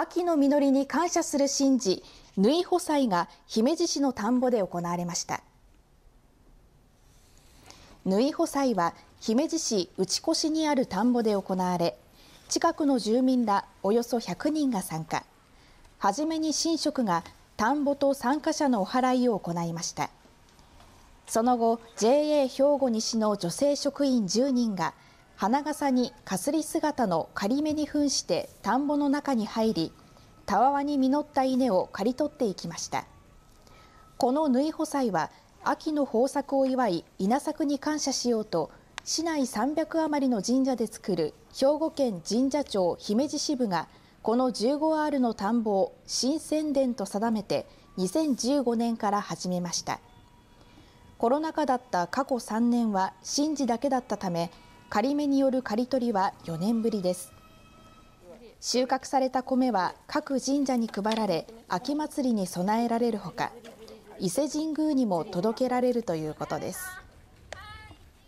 秋の実りに感謝する神事、縫い補祭が姫路市の田んぼで行われました。縫い補祭は姫路市内越にある田んぼで行われ、近くの住民らおよそ100人が参加。はじめに神職が田んぼと参加者のお祓いを行いました。その後、JA 兵庫西の女性職員10人が花笠にかすり姿の仮目に扮して田んぼの中に入りたわわに実った稲を刈り取っていきましたこの縫い穂祭は秋の豊作を祝い稲作に感謝しようと市内300余りの神社で作る兵庫県神社庁姫路支部がこの 15R の田んぼを新宣伝と定めて2015年から始めましたコロナ禍だった過去3年は神事だけだったため仮目による刈り取りは4年ぶりです収穫された米は各神社に配られ秋祭りに備えられるほか伊勢神宮にも届けられるということです。